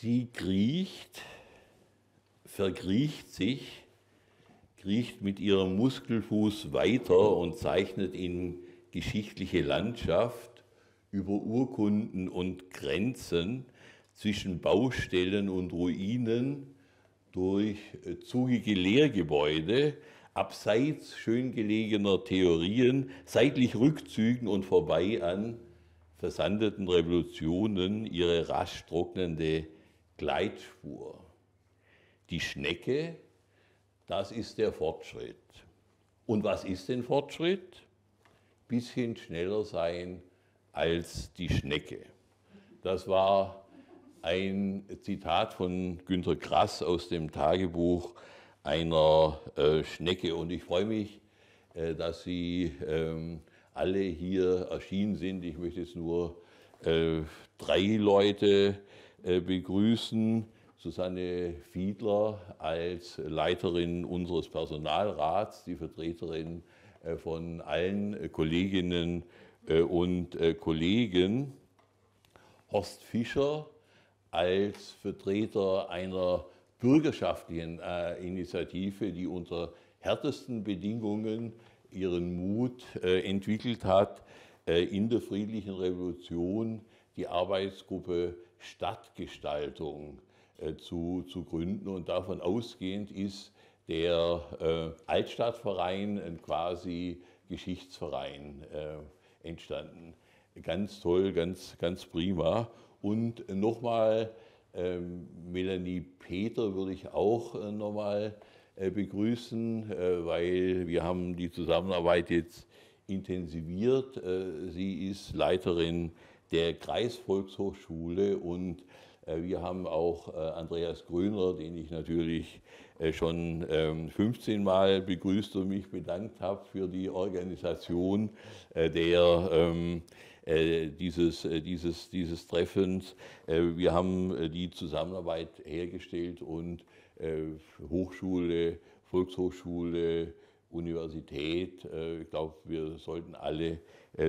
Sie kriecht, verkriecht sich, kriecht mit ihrem Muskelfuß weiter und zeichnet in geschichtliche Landschaft über Urkunden und Grenzen zwischen Baustellen und Ruinen durch zugige Lehrgebäude, abseits schön gelegener Theorien, seitlich Rückzügen und vorbei an versandeten Revolutionen ihre rasch trocknende Gleitspur. Die Schnecke, das ist der Fortschritt. Und was ist denn Fortschritt? Bisschen schneller sein als die Schnecke. Das war ein Zitat von Günter Grass aus dem Tagebuch einer äh, Schnecke. Und ich freue mich, äh, dass Sie ähm, alle hier erschienen sind. Ich möchte jetzt nur äh, drei Leute äh, begrüßen Susanne Fiedler als Leiterin unseres Personalrats, die Vertreterin äh, von allen äh, Kolleginnen und Kollegen. Horst Fischer als Vertreter einer bürgerschaftlichen Initiative, die unter härtesten Bedingungen ihren Mut entwickelt hat, in der friedlichen Revolution die Arbeitsgruppe Stadtgestaltung äh, zu, zu gründen. Und davon ausgehend ist der äh, Altstadtverein ein äh, quasi Geschichtsverein entstanden. Ganz toll, ganz, ganz prima. Und nochmal, ähm, Melanie Peter würde ich auch nochmal begrüßen, weil wir haben die Zusammenarbeit jetzt intensiviert. Sie ist Leiterin der Kreisvolkshochschule und äh, wir haben auch äh, Andreas Grüner, den ich natürlich äh, schon 15 ähm, Mal begrüßt und mich bedankt habe für die Organisation der, ähm, dieses, dieses, dieses Treffens. Wir haben die Zusammenarbeit hergestellt und Hochschule, Volkshochschule, Universität, ich glaube, wir sollten alle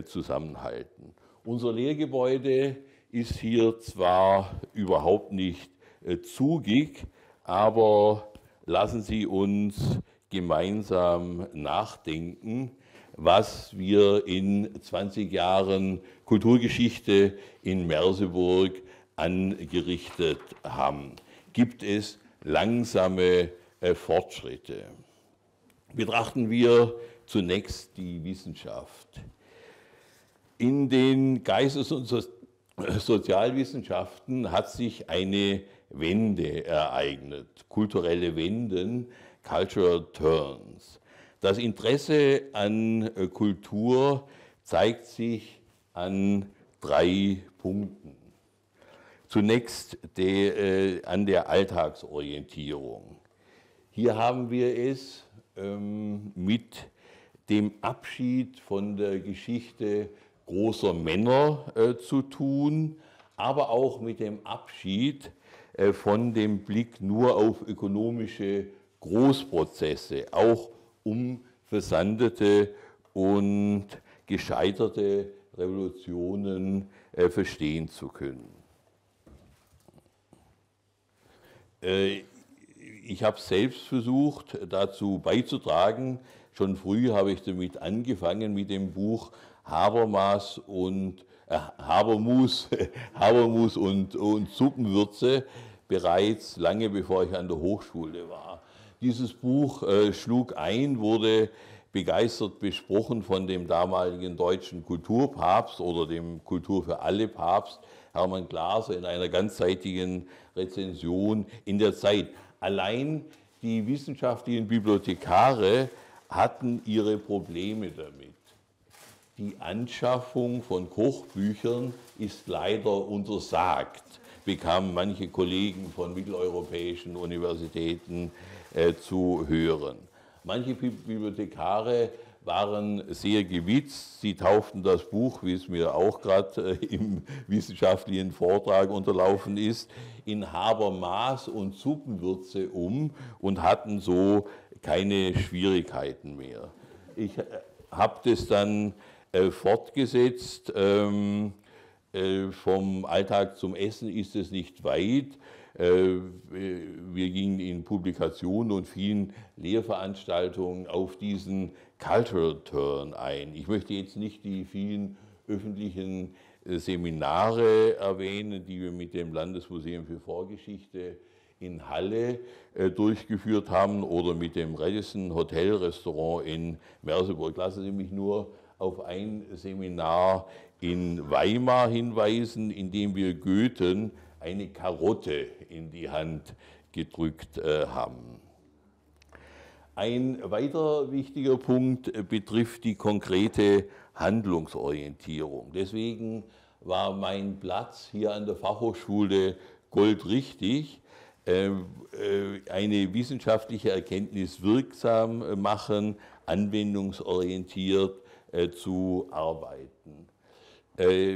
zusammenhalten. Unser Lehrgebäude ist hier zwar überhaupt nicht äh, zugig, aber lassen Sie uns gemeinsam nachdenken, was wir in 20 Jahren Kulturgeschichte in Merseburg angerichtet haben. Gibt es langsame äh, Fortschritte? Betrachten wir zunächst die Wissenschaft. In den Geistes- und so äh, Sozialwissenschaften hat sich eine Wende ereignet, kulturelle Wenden, Cultural Turns. Das Interesse an äh, Kultur zeigt sich an drei Punkten. Zunächst de, äh, an der Alltagsorientierung. Hier haben wir es ähm, mit dem Abschied von der Geschichte großer Männer äh, zu tun, aber auch mit dem Abschied äh, von dem Blick nur auf ökonomische Großprozesse, auch um versandete und gescheiterte Revolutionen äh, verstehen zu können. Äh, ich habe selbst versucht, dazu beizutragen. Schon früh habe ich damit angefangen mit dem Buch Habermas und äh, Habermus, Habermus und, und Suppenwürze bereits lange bevor ich an der Hochschule war. Dieses Buch äh, schlug ein, wurde begeistert besprochen von dem damaligen deutschen Kulturpapst oder dem Kultur für alle Papst Hermann Glaser in einer ganzzeitigen Rezension in der Zeit. Allein die wissenschaftlichen Bibliothekare hatten ihre Probleme damit. Die Anschaffung von Kochbüchern ist leider untersagt, bekamen manche Kollegen von mitteleuropäischen Universitäten äh, zu hören. Manche Bibliothekare waren sehr gewitzt. Sie tauften das Buch, wie es mir auch gerade äh, im wissenschaftlichen Vortrag unterlaufen ist, in Habermas und Suppenwürze um und hatten so keine Schwierigkeiten mehr. Ich äh, habe das dann äh, fortgesetzt. Ähm, äh, vom Alltag zum Essen ist es nicht weit. Äh, wir gingen in Publikationen und vielen Lehrveranstaltungen auf diesen Cultural Turn ein. Ich möchte jetzt nicht die vielen öffentlichen Seminare erwähnen, die wir mit dem Landesmuseum für Vorgeschichte in Halle durchgeführt haben oder mit dem Radisson Hotel Restaurant in Merseburg. Lassen Sie mich nur auf ein Seminar in Weimar hinweisen, in dem wir Goethen eine Karotte in die Hand gedrückt äh, haben. Ein weiterer wichtiger Punkt äh, betrifft die konkrete Handlungsorientierung. Deswegen war mein Platz hier an der Fachhochschule goldrichtig, ähm, äh, eine wissenschaftliche Erkenntnis wirksam machen, anwendungsorientiert äh, zu arbeiten. Äh,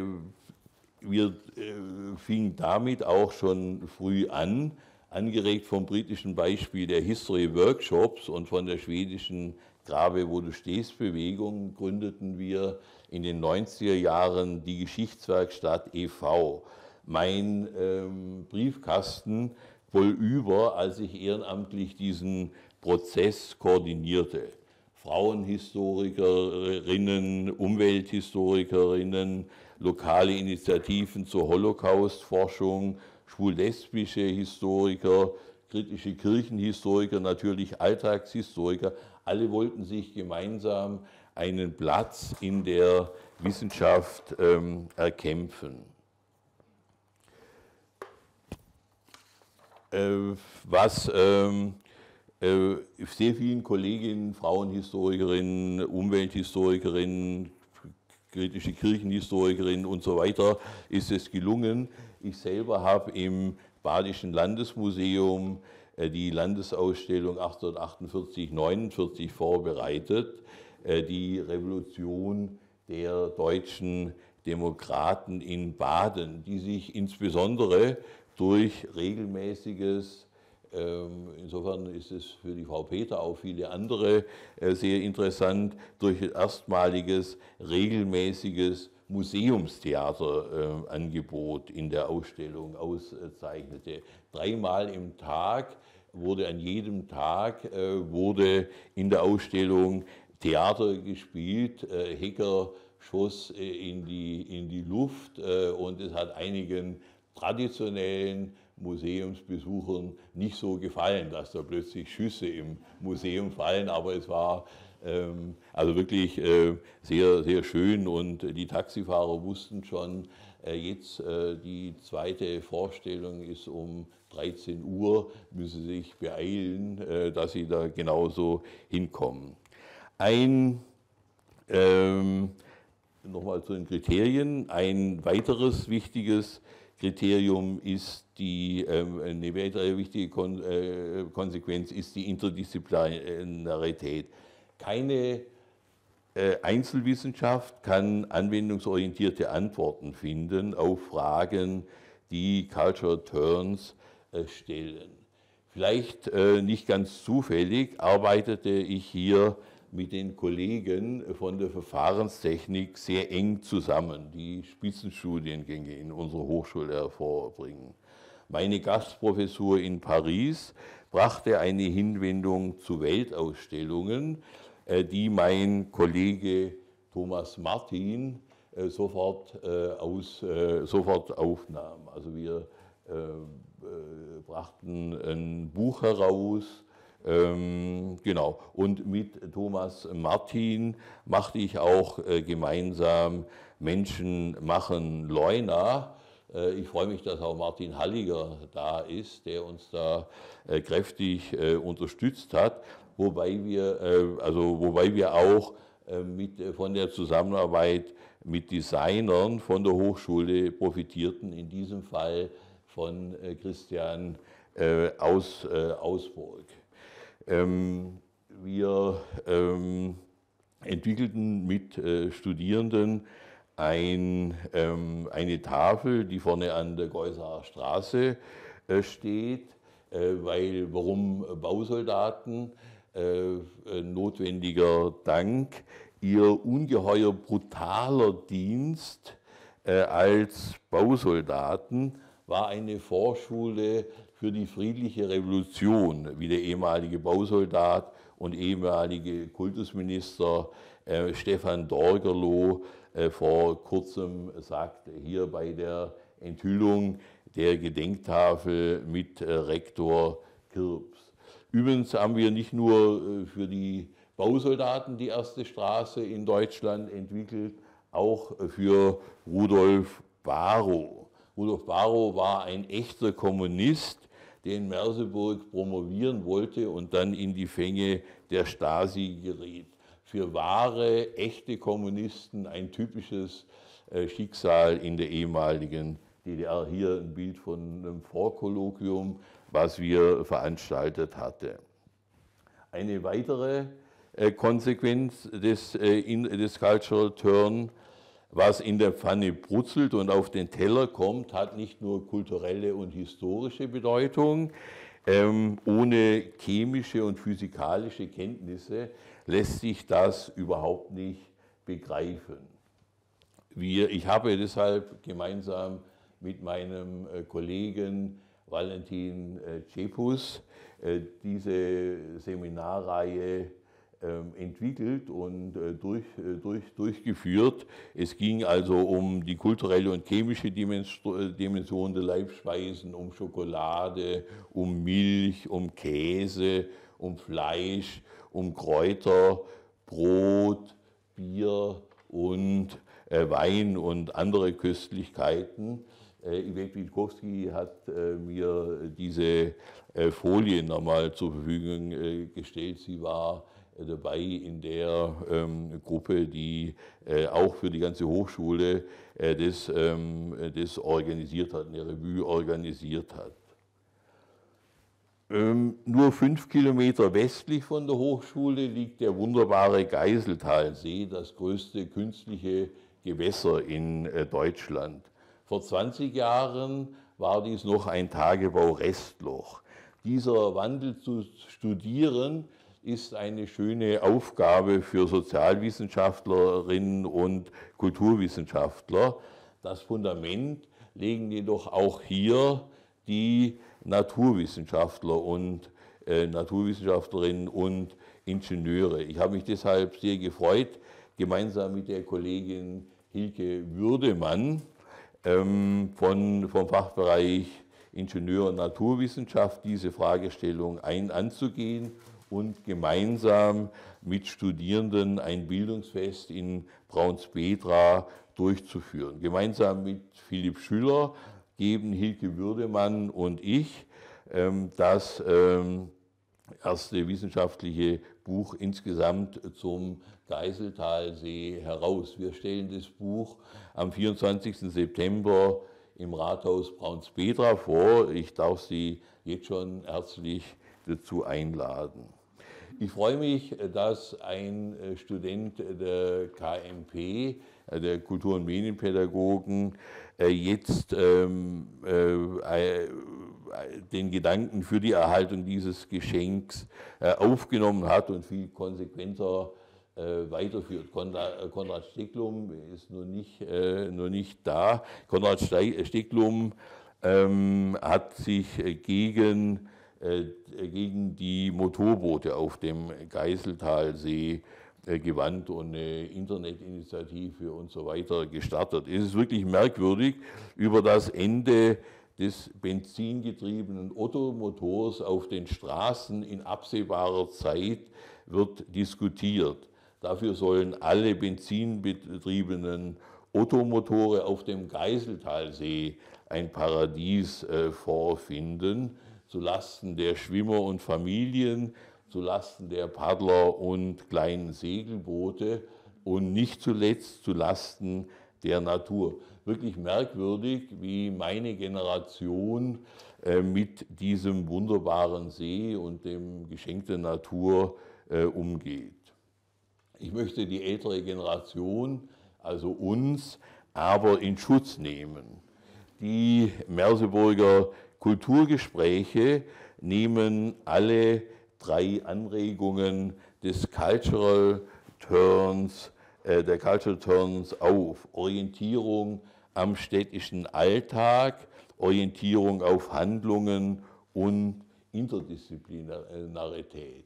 wir äh, fingen damit auch schon früh an, angeregt vom britischen Beispiel der History Workshops und von der schwedischen Grabe, wo du stehst Bewegung, gründeten wir in den 90er Jahren die Geschichtswerkstatt e.V. Mein ähm, Briefkasten voll über, als ich ehrenamtlich diesen Prozess koordinierte. Frauenhistorikerinnen, Umwelthistorikerinnen, lokale Initiativen zur Holocaustforschung, schwul-lesbische Historiker, kritische Kirchenhistoriker, natürlich Alltagshistoriker. Alle wollten sich gemeinsam einen Platz in der Wissenschaft ähm, erkämpfen. Äh, was ähm, äh, sehr vielen Kolleginnen, Frauenhistorikerinnen, Umwelthistorikerinnen, kritische Kirchenhistorikerinnen und so weiter ist es gelungen. Ich selber habe im Badischen Landesmuseum äh, die Landesausstellung 1848-49 vorbereitet, äh, die Revolution der deutschen Demokraten in Baden, die sich insbesondere durch regelmäßiges ähm, insofern ist es für die Frau Peter, auch viele andere, äh, sehr interessant, durch ein erstmaliges, regelmäßiges Museumstheaterangebot äh, in der Ausstellung auszeichnete. Dreimal im Tag wurde an jedem Tag äh, wurde in der Ausstellung Theater gespielt. Hecker schoss in die, in die Luft und es hat einigen traditionellen Museumsbesuchern nicht so gefallen, dass da plötzlich Schüsse im Museum fallen, aber es war ähm, also wirklich äh, sehr, sehr schön und die Taxifahrer wussten schon, äh, jetzt äh, die zweite Vorstellung ist um 13 Uhr, müssen sich beeilen, äh, dass sie da genauso hinkommen. Ein ähm, nochmal zu den Kriterien. Ein weiteres wichtiges Kriterium ist die, ähm, eine weitere wichtige äh, Konsequenz ist die Interdisziplinarität. Keine äh, Einzelwissenschaft kann anwendungsorientierte Antworten finden auf Fragen, die Cultural Turns äh, stellen. Vielleicht nicht ganz zufällig arbeitete ich hier mit den Kollegen von der Verfahrenstechnik sehr eng zusammen, die Spitzenstudiengänge in unserer Hochschule hervorbringen. Meine Gastprofessur in Paris brachte eine Hinwendung zu Weltausstellungen, äh, die mein Kollege Thomas Martin äh, sofort, äh, aus, sofort aufnahm. Also wir brachten ein Buch heraus, ähm, genau. Und mit Thomas Martin machte ich auch äh, gemeinsam Menschen machen Leuna. Äh, ich freue mich, dass auch Martin Halliger da ist, der uns da äh, kräftig äh, unterstützt hat, wobei wir, äh, also, wobei wir auch äh, mit, von der Zusammenarbeit mit Designern von der Hochschule profitierten, in diesem Fall von Christian Aus, Ausburg. Ähm, wir ähm, entwickelten mit äh, Studierenden ein, ähm, eine Tafel, die vorne an der Geusauer Straße äh, steht, äh, weil warum Bausoldaten äh, äh, notwendiger Dank ihr ungeheuer brutaler Dienst äh, als Bausoldaten war eine Vorschule für die friedliche Revolution, wie der ehemalige Bausoldat und ehemalige Kultusminister äh, Stefan Dorgerloh äh, vor kurzem sagt, hier bei der Enthüllung der Gedenktafel mit äh, Rektor Kirbs. Übrigens haben wir nicht nur äh, für die Bausoldaten die erste Straße in Deutschland entwickelt, auch für Rudolf Barrow. Rudolf Barrow war ein echter Kommunist, den Merseburg promovieren wollte und dann in die Fänge der Stasi geriet. Für wahre, echte Kommunisten ein typisches äh, Schicksal in der ehemaligen DDR. Hier ein Bild von einem Vorkolloquium, was wir veranstaltet hatten. Eine weitere äh, Konsequenz des, äh, des Cultural Turn was in der Pfanne brutzelt und auf den Teller kommt, hat nicht nur kulturelle und historische Bedeutung. Ähm, ohne chemische und physikalische Kenntnisse lässt sich das überhaupt nicht begreifen. Wir, ich habe deshalb gemeinsam mit meinem äh, Kollegen Valentin äh, Cepus äh, diese Seminarreihe ähm, entwickelt und äh, durch, äh, durch, durchgeführt. Es ging also um die kulturelle und chemische äh, Dimension der Leibspeisen, um Schokolade, um Milch, um Käse, um Fleisch, um Kräuter, Brot, Bier und Wein und andere Köstlichkeiten. Yvette Ivet Witkowski hat mir diese äh, Folie nochmal zur Verfügung gestellt. Sie war dabei in der ähm, Gruppe, die äh, auch für die ganze Hochschule äh, das, ähm, das organisiert hat, eine Revue organisiert hat. Ähm, nur fünf Kilometer westlich von der Hochschule liegt der wunderbare Geiseltalsee, das größte künstliche Gewässer in äh, Deutschland. Vor 20 Jahren war dies noch ein Tagebau-Restloch. Dieser Wandel zu studieren, ist eine schöne Aufgabe für Sozialwissenschaftlerinnen und Kulturwissenschaftler. Das Fundament legen jedoch auch hier die Naturwissenschaftler und äh, Naturwissenschaftlerinnen und Ingenieure. Ich habe mich deshalb sehr gefreut, gemeinsam mit der Kollegin Hilke Würdemann ähm, von, vom Fachbereich Ingenieur- und Naturwissenschaft diese Fragestellung ein anzugehen und gemeinsam mit Studierenden ein Bildungsfest in Braunspetra durchzuführen. Gemeinsam mit Philipp Schüller geben Hilke Würdemann und ich ähm, das ähm, erste wissenschaftliche Buch insgesamt zum Geiseltalsee heraus. Wir stellen das Buch am 24. September im Rathaus Braunspetra vor. Ich darf Sie jetzt schon herzlich dazu einladen. Ich freue mich, dass ein äh, Student der KMP, äh, der Kultur- und Medienpädagogen, äh, jetzt ähm, den Gedanken für die Erhaltung dieses Geschenks aufgenommen hat und viel konsequenter weiterführt. Konrad Stecklum ist nur nicht, nur nicht da. Konrad Stecklum ähm, hat sich gegen äh, gegen die Motorboote auf dem Geiseltalsee äh, gewandt und eine Internetinitiative und so weiter gestartet. Es ist wirklich merkwürdig, über das Ende des benzingetriebenen Ottomotors auf den Straßen in absehbarer Zeit wird diskutiert. Dafür sollen alle benzinbetriebenen Ottomotore auf dem Geiseltalsee ein Paradies äh, vorfinden zulasten der Schwimmer und Familien, zulasten der Paddler und kleinen Segelboote und nicht zuletzt zulasten der Natur. Wirklich merkwürdig, wie meine Generation äh, mit diesem wunderbaren See und dem Geschenk der Natur äh, umgeht. Ich möchte die ältere Generation, also uns, aber in Schutz nehmen. Die Merseburger Kulturgespräche nehmen alle drei Anregungen des Cultural Turns, äh, der Cultural Turns auf. Orientierung am städtischen Alltag, Orientierung auf Handlungen und Interdisziplinarität.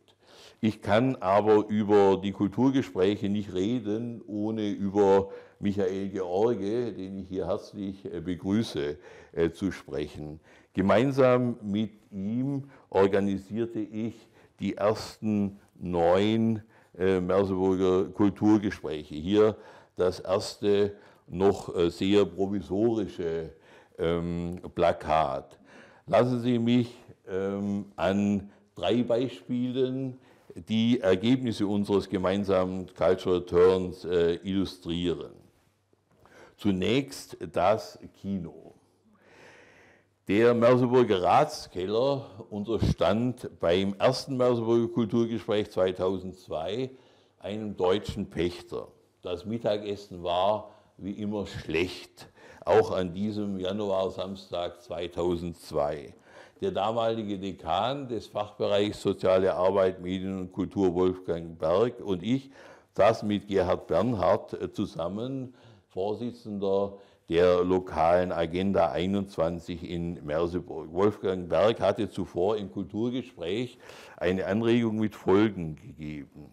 Ich kann aber über die Kulturgespräche nicht reden, ohne über Michael George, den ich hier herzlich äh, begrüße, äh, zu sprechen. Gemeinsam mit ihm organisierte ich die ersten neun äh, Merseburger Kulturgespräche. Hier das erste noch äh, sehr provisorische ähm, Plakat. Lassen Sie mich ähm, an drei Beispielen die Ergebnisse unseres gemeinsamen Cultural Turns äh, illustrieren. Zunächst das Kino. Der Merseburger Ratskeller unterstand beim ersten Merseburger Kulturgespräch 2002 einem deutschen Pächter. Das Mittagessen war wie immer schlecht, auch an diesem Januar-Samstag 2002. Der damalige Dekan des Fachbereichs Soziale Arbeit, Medien und Kultur, Wolfgang Berg, und ich saßen mit Gerhard Bernhardt äh, zusammen, Vorsitzender der lokalen Agenda 21 in Merseburg. Wolfgang Berg hatte zuvor im Kulturgespräch eine Anregung mit Folgen gegeben.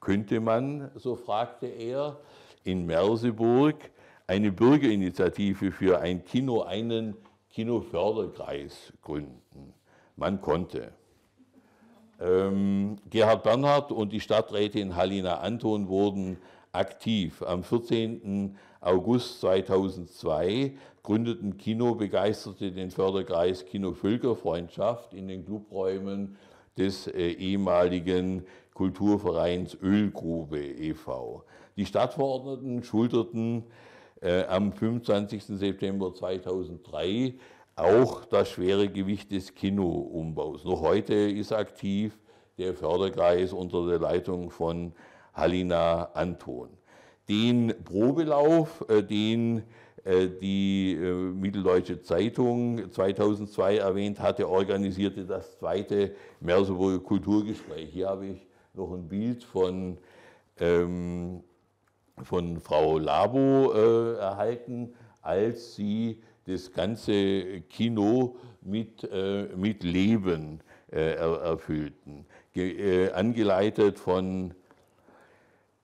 Könnte man, so fragte er, in Merseburg eine Bürgerinitiative für ein Kino, einen Kinoförderkreis gründen? Man konnte. Ähm, Gerhard Bernhard und die Stadträtin Halina Anton wurden aktiv. Am 14. August 2002 gründeten Kinobegeisterte den Förderkreis Kino Völkerfreundschaft in den Clubräumen des äh, ehemaligen Kulturvereins Ölgrube e.V. Die Stadtverordneten schulterten äh, am 25. September 2003 auch das schwere Gewicht des Kinoumbaus. Noch heute ist aktiv der Förderkreis unter der Leitung von Halina Anton. Den Probelauf, äh, den äh, die äh, Mitteldeutsche Zeitung 2002 erwähnt hatte, organisierte das zweite Merseburger Kulturgespräch. Hier habe ich noch ein Bild von, ähm, von Frau Labo äh, erhalten, als sie das ganze Kino mit, äh, mit Leben äh, erfüllten. Ge angeleitet von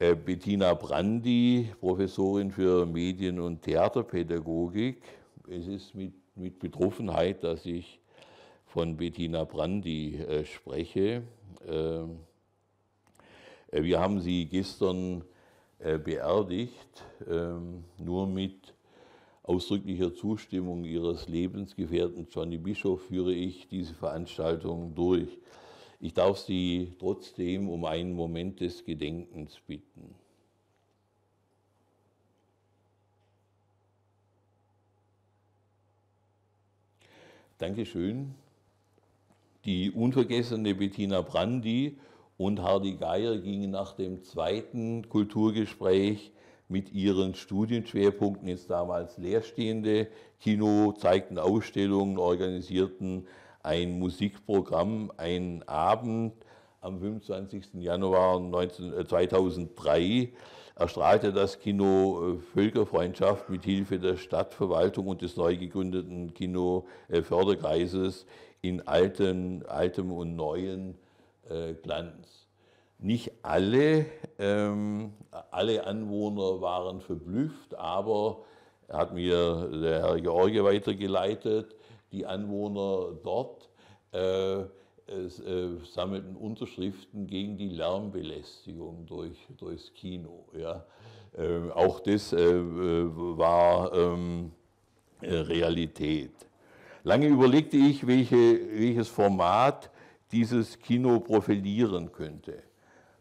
äh, Bettina Brandi, Professorin für Medien- und Theaterpädagogik. Es ist mit, mit Betroffenheit, dass ich von Bettina Brandi äh, spreche. Ähm, äh, wir haben sie gestern äh, beerdigt, ähm, nur mit ausdrücklicher Zustimmung ihres Lebensgefährten Johnny Bischof führe ich diese Veranstaltung durch. Ich darf Sie trotzdem um einen Moment des Gedenkens bitten. Dankeschön. Die unvergessene Bettina Brandi und Hardy Geier gingen nach dem zweiten Kulturgespräch mit ihren Studienschwerpunkten ins damals leerstehende Kino, zeigten Ausstellungen, organisierten ein Musikprogramm, ein Abend am 25. Januar 19, 2003 äh, erstrahlte das Kino äh, Völkerfreundschaft mit Hilfe der Stadtverwaltung und des neu gegründeten Kinoförderkreises äh, in alten, altem und neuen äh, Glanz. Nicht alle, ähm, alle Anwohner waren verblüfft, aber hat mir der Herr George weitergeleitet, die Anwohner dort äh, äh, sammelten Unterschriften gegen die Lärmbelästigung durch, durchs Kino. Ja. Äh, auch das äh, äh, war ähm, äh, Realität. Lange überlegte ich, welche, welches Format dieses Kino profilieren könnte.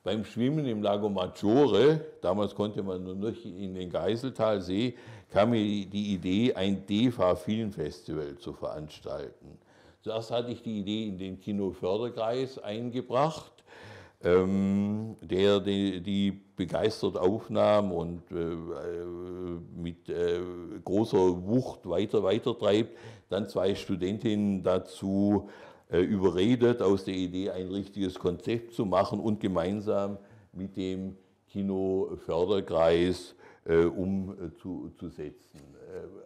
Beim Schwimmen im Lago Maggiore, damals konnte man nur noch in den Geiseltalsee, kam mir die Idee, ein DEFA-Filmfestival zu veranstalten. Zuerst hatte ich die Idee in den Kinoförderkreis eingebracht, ähm, der die, die, begeistert aufnahm und äh, äh, mit äh, großer Wucht weiter, weiter treibt. Dann zwei Studentinnen dazu äh, überredet, aus der Idee ein richtiges Konzept zu machen und gemeinsam mit dem Kinoförderkreis äh, umzusetzen.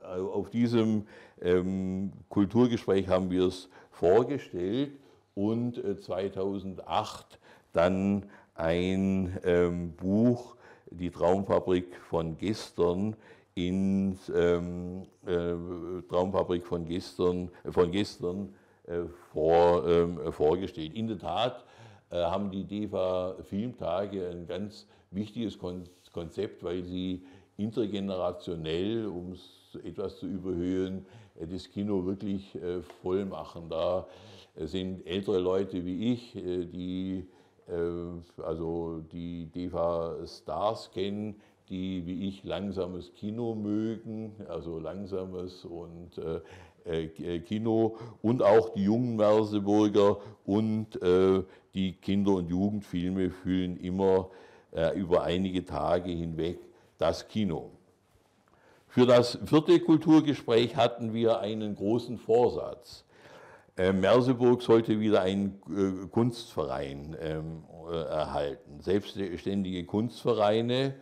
Äh, äh, auf diesem ähm, Kulturgespräch haben wir es vorgestellt und 2008 dann ein ähm, Buch, Die Traumfabrik von gestern, ins ähm, Traumfabrik von gestern, von gestern vor, vorgestellt. In der Tat haben die DEFA Filmtage ein ganz wichtiges Konzept Konzept, weil sie intergenerationell, um es etwas zu überhöhen, äh, das Kino wirklich äh, voll machen. Da äh, sind ältere Leute wie ich, die also die DEFA-Stars kennen, die wie ich langsames Kino mögen, also langsames und Kino und auch die jungen Merseburger und die Kinder- und Jugendfilme fühlen immer äh, über einige Tage hinweg das Kino. Für das vierte Kulturgespräch hatten wir einen großen Vorsatz. Ähm, Merseburg sollte wieder einen äh, Kunstverein ähm, äh, erhalten. Selbstständige Kunstvereine,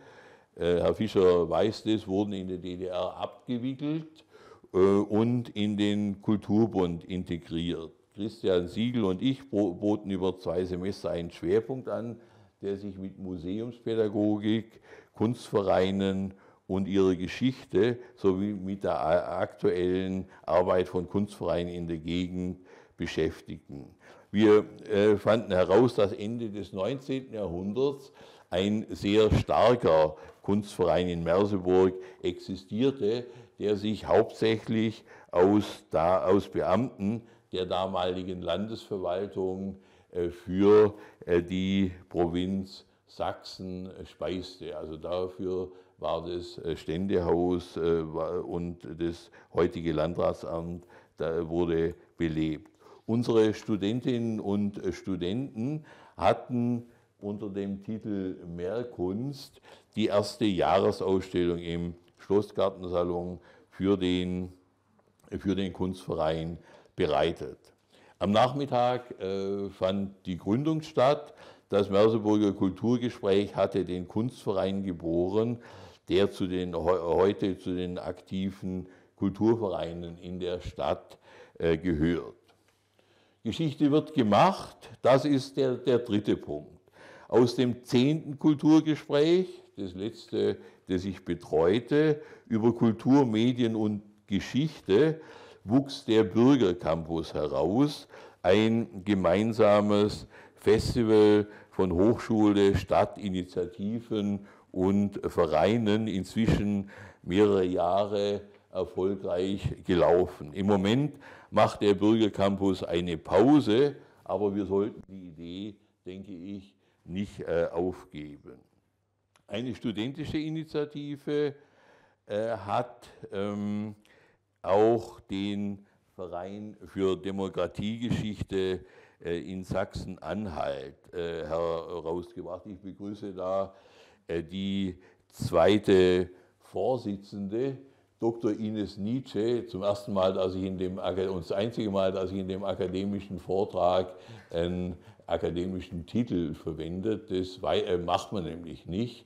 Herr Fischer weiß das, wurden in der DDR abgewickelt und in den Kulturbund integriert. Christian Siegel und ich boten über zwei Semester einen Schwerpunkt an, der sich mit Museumspädagogik, Kunstvereinen und ihrer Geschichte sowie mit der aktuellen Arbeit von Kunstvereinen in der Gegend beschäftigten. Wir äh, fanden heraus, dass Ende des 19. Jahrhunderts ein sehr starker Kunstverein in Merseburg existierte, der sich hauptsächlich aus, da, aus Beamten der damaligen Landesverwaltung äh, für äh, die Provinz Sachsen äh, speiste. Also dafür war das Ständehaus und das heutige Landratsamt da wurde belebt. Unsere Studentinnen und Studenten hatten unter dem Titel Mehrkunst die erste Jahresausstellung im Schlossgartensalon für den, für den Kunstverein bereitet. Am Nachmittag äh, fand die Gründung statt. Das Merseburger Kulturgespräch hatte den Kunstverein geboren, der zu den, heute zu den aktiven Kulturvereinen in der Stadt äh, gehört. Geschichte wird gemacht, das ist der, der dritte Punkt. Aus dem zehnten Kulturgespräch, das letzte, das ich betreute, über Kultur, Medien und Geschichte, wuchs der Bürgercampus heraus, ein gemeinsames Festival von Hochschule, Stadtinitiativen und Vereinen, inzwischen mehrere Jahre erfolgreich gelaufen. Im Moment macht der Bürgercampus eine Pause, aber wir sollten die Idee, denke ich, nicht äh, aufgeben. Eine studentische Initiative äh, hat ähm, auch den Verein für Demokratiegeschichte äh, in Sachsen-Anhalt äh, herausgebracht. Ich begrüße da äh, die zweite Vorsitzende, Dr. Ines Nietzsche, zum ersten Mal, dass ich in dem, und das einzige Mal, dass ich in dem akademischen Vortrag einen akademischen Titel verwendet. Das macht man nämlich nicht.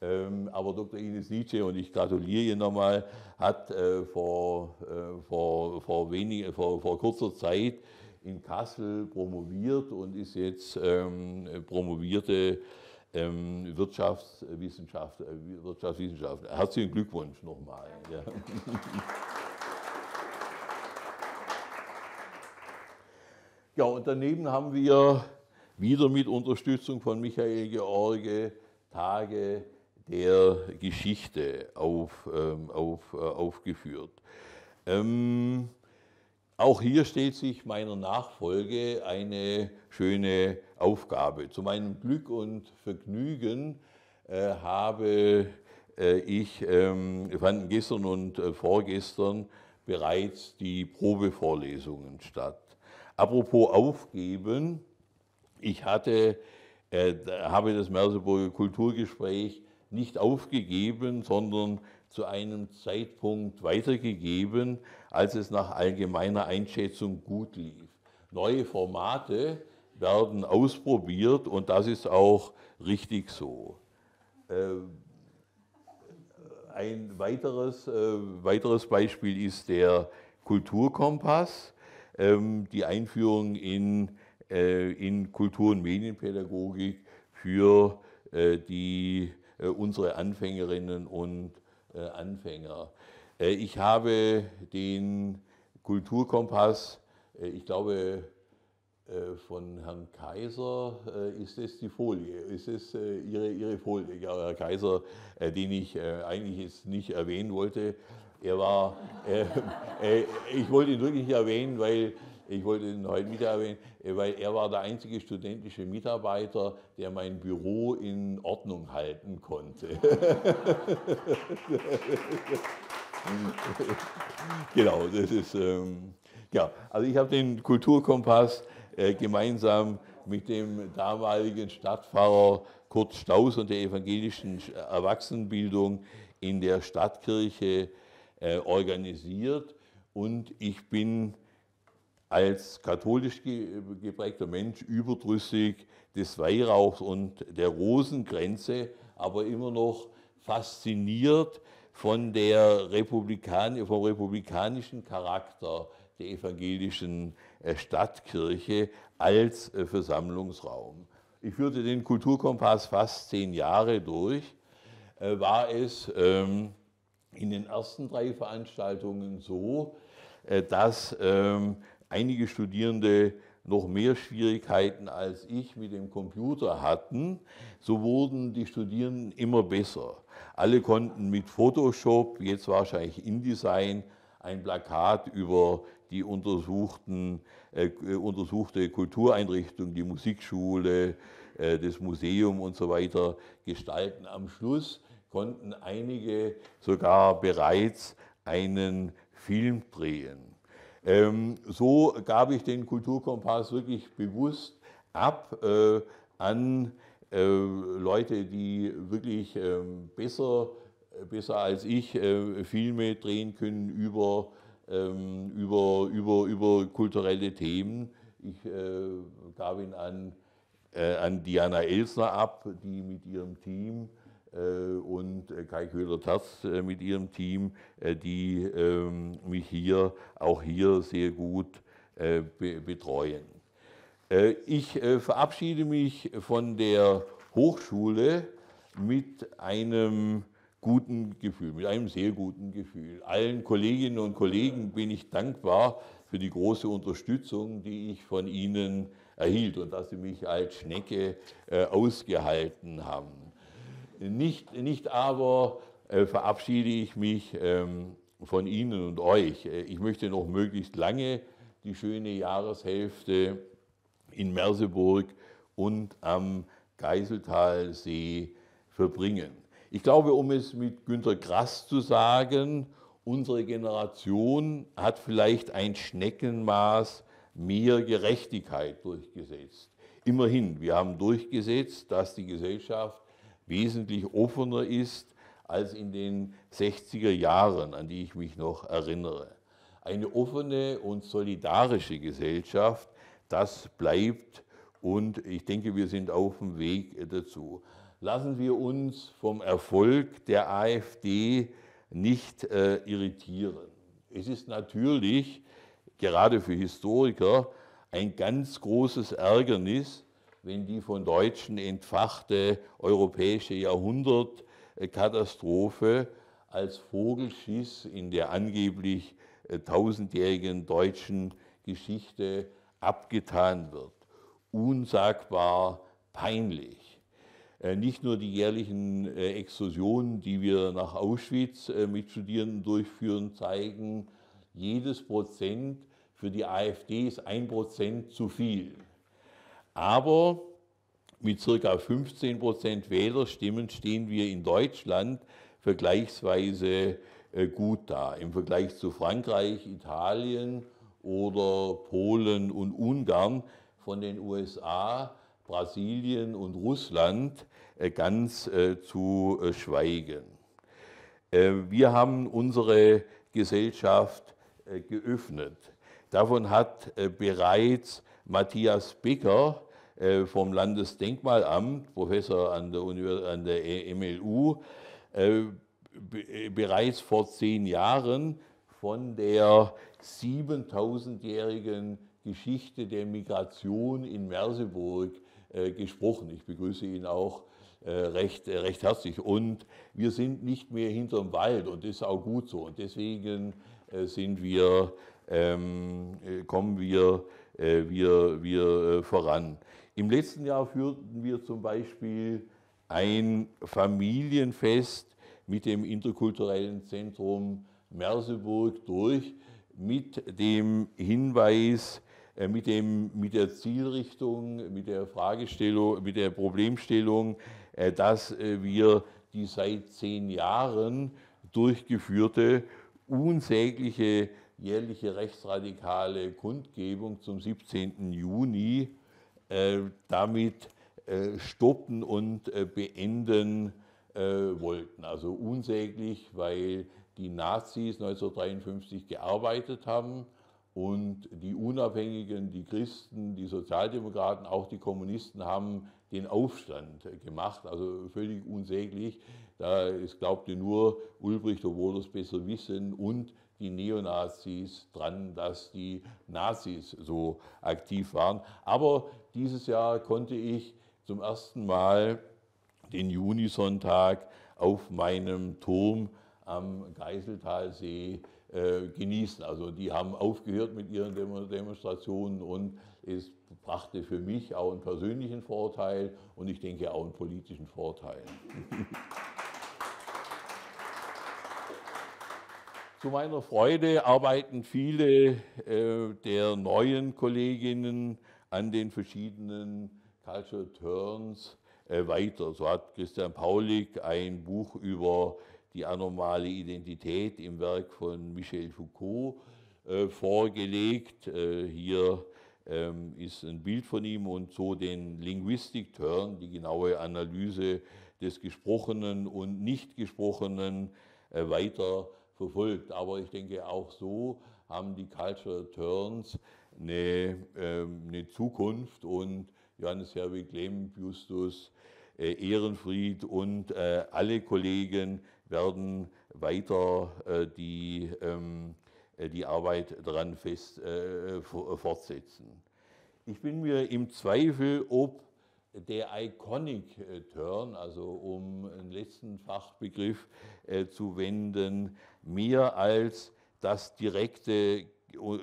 Ähm, aber Dr. Ines Nietzsche, und ich gratuliere Ihnen nochmal, hat äh, vor, äh, vor, vor, wenig, vor, vor kurzer Zeit in Kassel promoviert und ist jetzt ähm, promovierte ähm, Wirtschaftswissenschaft, äh, Wirtschaftswissenschaftler. Herzlichen Glückwunsch nochmal. Ja. ja, und daneben haben wir wieder mit Unterstützung von Michael George Tage der Geschichte auf, ähm, auf, äh, aufgeführt. Ähm, auch hier steht sich meiner Nachfolge eine schöne Aufgabe. Zu meinem Glück und Vergnügen äh, habe äh, ich, ähm, fanden gestern und äh, vorgestern bereits die Probevorlesungen statt. Apropos Aufgeben, ich hatte, äh, habe das Merseburger Kulturgespräch nicht aufgegeben, sondern zu einem Zeitpunkt weitergegeben, als es nach allgemeiner Einschätzung gut lief. Neue Formate werden ausprobiert und das ist auch richtig so. Äh, ein weiteres, äh, weiteres Beispiel ist der Kulturkompass, ähm, die Einführung in, äh, in Kultur- und Medienpädagogik für die äh, unsere Anfängerinnen und äh, Anfänger. Äh, ich habe den Kulturkompass, ich glaube, von Herrn Kaiser ist es die Folie, ist es Ihre, Ihre Folie, ja, Herr Kaiser, den ich eigentlich jetzt nicht erwähnen wollte. Er war, ich wollte ihn wirklich erwähnen, weil ich wollte ihn heute wieder erwähnen, äh, weil er war der einzige studentische Mitarbeiter, der mein Büro in Ordnung halten konnte. genau, das ist, ähm, ja, also ich habe den Kulturkompass äh, gemeinsam mit dem damaligen Stadtpfarrer Kurt Staus und der evangelischen Erwachsenenbildung in der Stadtkirche äh, organisiert und ich bin als katholisch geprägter Mensch überdrüssig des Weihrauchs und der Rosengrenze, aber immer noch fasziniert von der Republikan vom republikanischen Charakter der evangelischen äh, Stadtkirche als äh, Versammlungsraum. Ich führte den Kulturkompass fast zehn Jahre durch, äh, war es ähm, in den ersten drei Veranstaltungen so, dass ähm, einige Studierende noch mehr Schwierigkeiten als ich mit dem Computer hatten, so wurden die Studierenden immer besser. Alle konnten mit Photoshop, jetzt wahrscheinlich InDesign, ein Plakat über die untersuchten, äh, untersuchte Kultureinrichtung, die Musikschule, äh, das Museum und so weiter gestalten. Am Schluss konnten einige sogar bereits einen Film drehen. Ähm, so gab ich den Kulturkompass wirklich bewusst ab äh, an äh, Leute, die wirklich ähm, besser, besser als ich äh, Filme drehen können über, ähm, über, über, über kulturelle Themen. Ich gab ihn an, an Diana Elsner ab, die mit ihrem Team äh, und äh, Kai Köhler-Terz äh, mit ihrem Team, die ähm, mich hier, auch hier sehr gut betreuen. Ich verabschiede mich von der Hochschule mit einem guten Gefühl, mit einem sehr guten Gefühl. Allen Kolleginnen und Kollegen bin ich dankbar für die große Unterstützung, die ich von Ihnen erhielt und dass Sie mich als Schnecke ausgehalten haben nicht, nicht aber äh, verabschiede ich mich ähm, von Ihnen und euch. Äh, ich möchte noch möglichst lange die schöne Jahreshälfte in Merseburg und am Geiseltalsee verbringen. Ich glaube, um es mit Günter Grass zu sagen, unsere Generation hat vielleicht ein Schneckenmaß mehr Gerechtigkeit durchgesetzt. Immerhin, wir haben durchgesetzt, dass die Gesellschaft wesentlich offener ist als in den 60er Jahren, an die ich mich noch erinnere. Eine offene und solidarische Gesellschaft, das bleibt und ich denke, wir sind auf dem Weg dazu. Lassen wir uns vom Erfolg der AfD nicht äh, irritieren. Es ist natürlich, gerade für Historiker, ein ganz großes Ärgernis, wenn die von Deutschen entfachte europäische Jahrhundertkatastrophe als Vogelschiss in der angeblich äh, tausendjährigen deutschen Geschichte abgetan wird. Unsagbar peinlich. Äh, nicht nur die jährlichen äh, Exkursionen, die wir nach Auschwitz mit Studierenden durchführen, zeigen, jedes Prozent für die AfD ist ein Prozent zu viel. Aber mit ca. 15 Prozent Wählerstimmen stehen wir in Deutschland vergleichsweise äh, gut da. Im Vergleich zu Frankreich, Italien oder Polen und Ungarn, von den USA, Brasilien und Russland äh, ganz äh, zu schweigen. Wir haben unsere Gesellschaft geöffnet. Davon hat bereits Matthias Becker, äh, vom Landesdenkmalamt, Professor an der, Univers an der e-, MLU, äh, äh, bereits vor zehn Jahren von der 7000-jährigen Geschichte der Migration in Merseburg gesprochen. Ich begrüße ihn auch recht, recht herzlich. Und wir sind nicht mehr hinterm Wald und das ist auch gut so. Und deswegen sind wir, ähm, kommen wir, wir, wir voran. Im letzten Jahr führten wir zum Beispiel ein Familienfest mit dem interkulturellen Zentrum Merseburg durch, mit dem Hinweis, äh, mit, dem, mit der Zielrichtung, mit der Fragestellung, mit der Problemstellung, äh, dass äh, wir die seit zehn Jahren durchgeführte unsägliche jährliche rechtsradikale Kundgebung zum 17. Juni äh, damit äh, stoppen und äh, beenden wollten. Also unsäglich, weil die Nazis 1953 gearbeitet haben und die Unabhängigen, die Christen, die Sozialdemokraten, auch die Kommunisten haben den Aufstand gemacht, also völlig unsäglich. Da es glaubte nur Ulbricht, obwohl das besser wissen, und die Neonazis dran, dass die Nazis so aktiv waren. Aber dieses Jahr konnte ich zum ersten Mal den Junisonntag auf meinem Turm am Geiseltalsee äh, genießen. Also die haben aufgehört mit ihren Demonstrationen und es brachte für mich auch einen persönlichen Vorteil und ich denke auch einen politischen Vorteil. Zu meiner Freude arbeiten viele äh, der neuen Kolleginnen an den verschiedenen Cultural Turns äh, weiter. So hat Christian Paulik ein Buch über die anormale Identität im Werk von Michel Foucault äh, vorgelegt. hier ähm, ist ein Bild von ihm und so den Linguistik-Turn, die genaue Analyse des Gesprochenen und Nichtgesprochenen äh, weiter verfolgt. Aber ich denke, auch so haben die Cultural Turns eine, ähm, eine Zukunft und Johannes Herwig, Clement, Justus, äh, Ehrenfried und äh, alle Kollegen werden weiter die ähm, äh, die Arbeit daran fest äh, äh, fortsetzen. Ich bin mir im Zweifel, ob der Iconic Turn, also um einen letzten Fachbegriff zu wenden, mehr als das direkte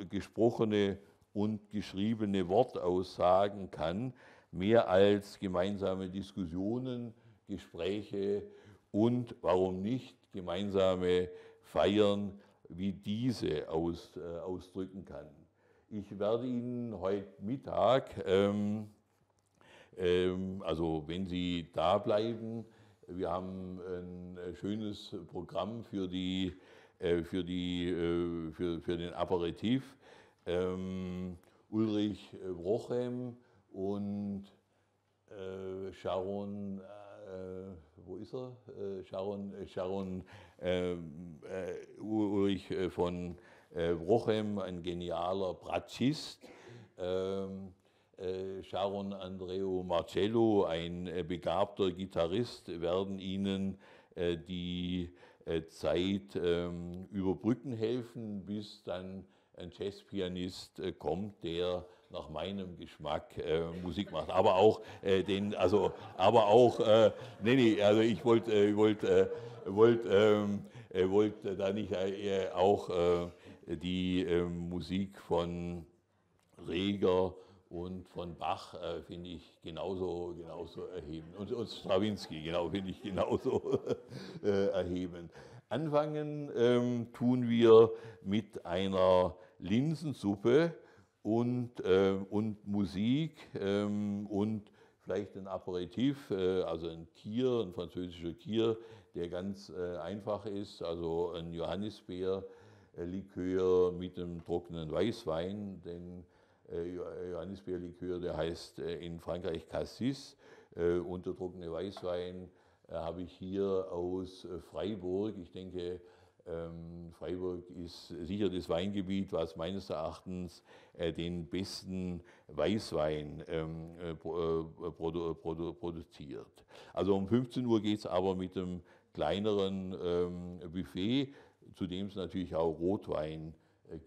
gesprochene und geschriebene Wort aussagen kann, mehr als gemeinsame Diskussionen, Gespräche und warum nicht gemeinsame Feiern wie diese aus, äh, ausdrücken kann. Ich werde Ihnen heute Mittag, ähm, ähm, also wenn Sie da bleiben, wir haben ein äh, schönes Programm für, die, äh, für, die, äh, für, für den Aperitif. Ähm, Ulrich Brochem und äh, Sharon, äh, wo ist er? Sharon, Sharon äh, äh, Ulrich äh, von Brochem, ein genialer Bratschist. Ähm, Sharon Andreu Marcello, ein begabter Gitarrist, werden Ihnen die Zeit ähm, überbrücken helfen, bis dann ein Jazzpianist kommt, der nach meinem Geschmack äh, Musik macht. Aber auch äh, den, also, aber auch, äh, nee, nee, also ich wollte, äh, wollte, äh, wollte, ähm, äh, wollte da nicht äh, auch äh, die ähm, Musik von Reger und von Bach äh, finde ich genauso, genauso erhebend. Und, und Stravinsky, genau, finde ich genauso äh, erhebend. Anfangen ähm, tun wir mit einer Linsensuppe und, äh, und Musik ähm, und vielleicht ein Aperitif, äh, also ein Kier, ein französischer Kier, der ganz äh, einfach ist, also ein Johannisbeerlikör äh, mit einem trockenen Weißwein, denn äh, äh, Johannisbeerlikör, der heißt in Frankreich Cassis und der trockene Weißwein habe ich hier aus Freiburg, ich denke, ähm, Freiburg ist sicher das Weingebiet, was meines Erachtens äh, den besten Weißwein ähm, äh, äh, produziert. Also um 15 Uhr geht es aber mit dem kleineren ähm, Buffet, zu dem es natürlich auch Rotwein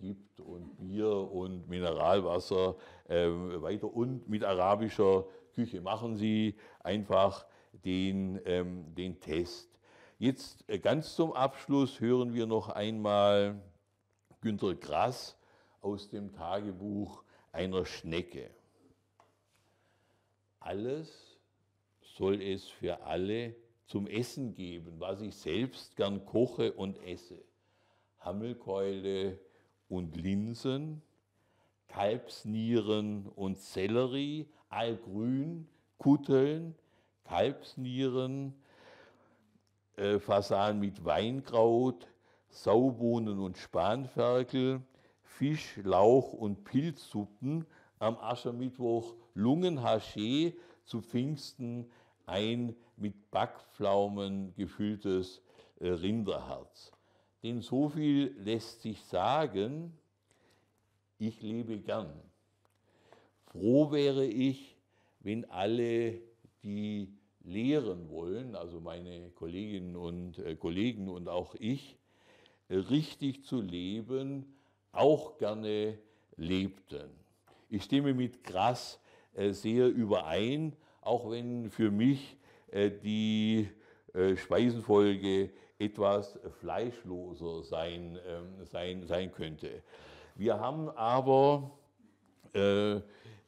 gibt und Bier und Mineralwasser weiter und mit arabischer Küche. Machen Sie einfach den, den Test. Jetzt äh, ganz zum Abschluss hören wir noch einmal Günter Grass aus dem Tagebuch einer Schnecke. Alles soll es für alle zum Essen geben, was ich selbst gern koche und esse. Hammelkeule und Linsen, Kalbsnieren und Sellerie, Allgrün, Kutteln, Kalbsnieren, äh, Fasan mit Weinkraut, Saubohnen und Spanferkel, Fisch, Lauch und Pilzsuppen, am Aschermittwoch Lungenhaché, zu Pfingsten ein mit Backpflaumen gefülltes äh, Rinderherz. Denn so viel lässt sich sagen, ich lebe gern. Froh wäre ich, wenn alle, die lehren wollen, also meine Kolleginnen und äh, Kollegen und auch ich, äh, richtig zu leben, auch gerne lebten. Ich stimme mit Grass äh, sehr überein, auch wenn für mich die Speisenfolge etwas fleischloser sein, ähm, sein, sein könnte. Wir haben aber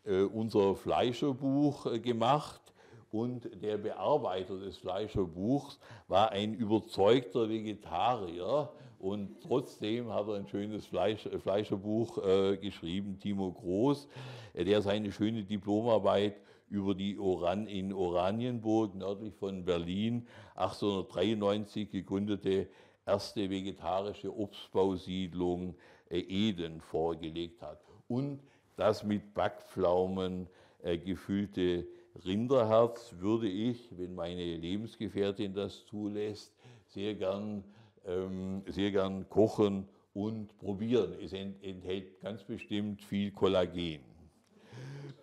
unser Fleischerbuch gemacht und der Bearbeiter des Fleischerbuchs war ein überzeugter Vegetarier und trotzdem hat er ein schönes Fleisch, äh, Fleischerbuch äh, geschrieben, Timo Groß, äh, der seine schöne Diplomarbeit über die Oran in Oranienburg nördlich von Berlin 1893 gegründete erste vegetarische Obstbausiedlung äh, Eden vorgelegt hat und das mit Backpflaumen äh, gefüllte Rinderherz würde ich, wenn meine Lebensgefährtin das zulässt, sehr gern, ähm, sehr gern kochen und probieren. Es enthält ganz bestimmt viel Kollagen.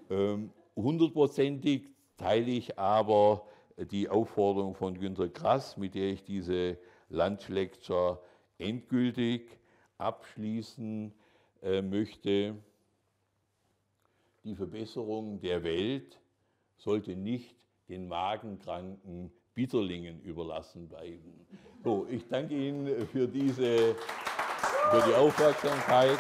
Ähm, hundertprozentig teile ich aber die Aufforderung von Günter Grass, mit der ich diese Lunch-Lecture endgültig abschließen äh, möchte. Die Verbesserung der Welt sollte nicht den magenkranken Bitterlingen überlassen bleiben. So, ich danke Ihnen für diese, für die Aufmerksamkeit.